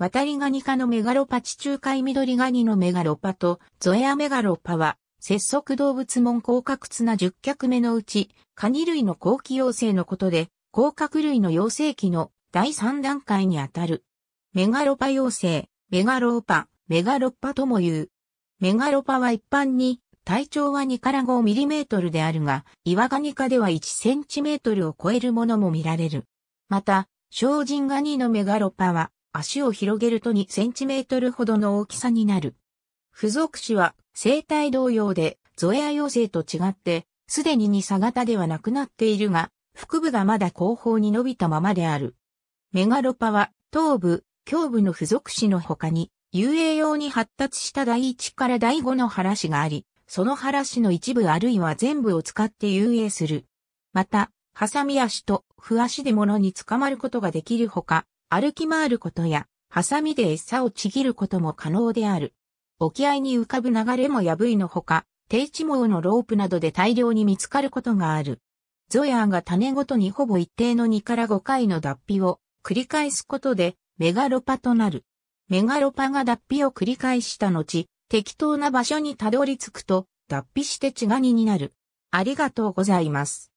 渡りガニ科のメガロパ地中海緑ガニのメガロパとゾエアメガロパは、節足動物門甲殻綱10脚目のうち、カニ類の後期養成のことで、甲殻類の養成期の第3段階にあたる。メガロパ養成、メガローパ、メガロッパとも言う。メガロパは一般に、体長は2から5ミリメートルであるが、岩ガニ科では1センチメートルを超えるものも見られる。また、精進ガニのメガロパは、足を広げると2センチメートルほどの大きさになる。付属詞は生体同様で、ゾエア幼生と違って、すでに二差型ではなくなっているが、腹部がまだ後方に伸びたままである。メガロパは、頭部、胸部の付属詞の他に、遊泳用に発達した第1から第5の腹詞があり、その腹詞の一部あるいは全部を使って遊泳する。また、ハサミ足と不足で物につかまることができるほか、歩き回ることや、ハサミで餌をちぎることも可能である。沖合に浮かぶ流れも破いのほか、低地網のロープなどで大量に見つかることがある。ゾヤーが種ごとにほぼ一定の2から5回の脱皮を繰り返すことでメガロパとなる。メガロパが脱皮を繰り返した後、適当な場所にたどり着くと脱皮して血ガニになる。ありがとうございます。